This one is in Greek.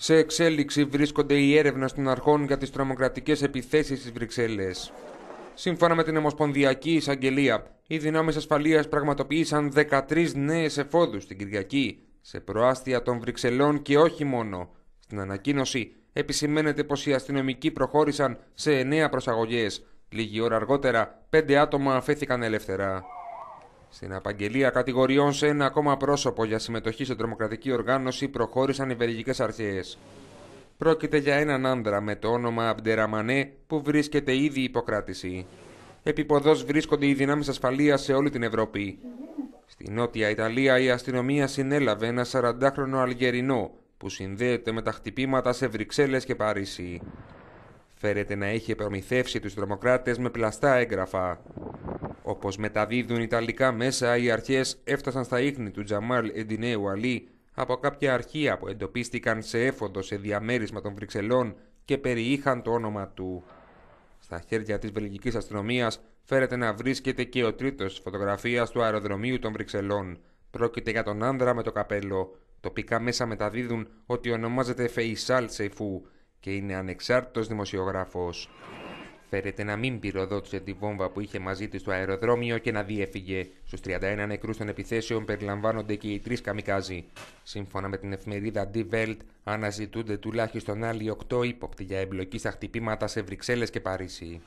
Σε εξέλιξη βρίσκονται οι έρευνε των αρχών για τις τρομοκρατικές επιθέσεις στις Βρυξέλλες. Σύμφωνα με την Ομοσπονδιακή Εισαγγελία, οι δυνάμεις ασφαλείας πραγματοποίησαν 13 νέες εφόδους την Κυριακή σε προάστια των Βρυξελών και όχι μόνο. Στην ανακοίνωση επισημαίνεται πως οι αστυνομικοί προχώρησαν σε 9 προσαγωγές. Λίγη ώρα αργότερα, 5 άτομα αφέθηκαν ελεύθερα. Στην απαγγελία κατηγοριών σε ένα ακόμα πρόσωπο για συμμετοχή σε τρομοκρατική οργάνωση προχώρησαν οι βελγικές αρχές. Πρόκειται για έναν άνδρα με το όνομα Αμπτεραμανέ που βρίσκεται ήδη υποκράτηση. Επίποδος βρίσκονται οι δυνάμεις ασφαλείας σε όλη την Ευρώπη. Στη Νότια Ιταλία η αστυνομία συνέλαβε ένα 40χρονο Αλγερινό που συνδέεται με τα χτυπήματα σε Βρυξέλλες και Παρίσι. Φέρεται να έχει προμηθεύσει τους τρομοκράτες με πλαστά έγγραφα. Όπως μεταδίδουν Ιταλικά μέσα, οι αρχές έφτασαν στα ίχνη του Τζαμάλ Εντινέου Αλή από κάποια αρχεία που εντοπίστηκαν σε έφοδο σε διαμέρισμα των Βρυξελών και περιείχαν το όνομα του. Στα χέρια της βελγικής αστυνομίας φέρεται να βρίσκεται και ο τρίτος φωτογραφίας του αεροδρομίου των Βρυξελών. Πρόκειται για τον άνδρα με το καπέλο. Τοπικά μέσα μεταδίδουν ότι ονομάζεται Φεϊσάλ Σεϊφού και είναι ανεξάρτητος δημοσιογράφος φέρεται να μην πυροδότησε τη βόμβα που είχε μαζί της στο αεροδρόμιο και να διέφυγε. Στους 31 νεκρούς των επιθέσεων περιλαμβάνονται και οι τρεις καμικάζοι. Σύμφωνα με την εφημερίδα Die Welt, αναζητούνται τουλάχιστον άλλοι 8 ύποπτοι για εμπλοκή στα χτυπήματα σε Βρυξέλλες και Παρίσι.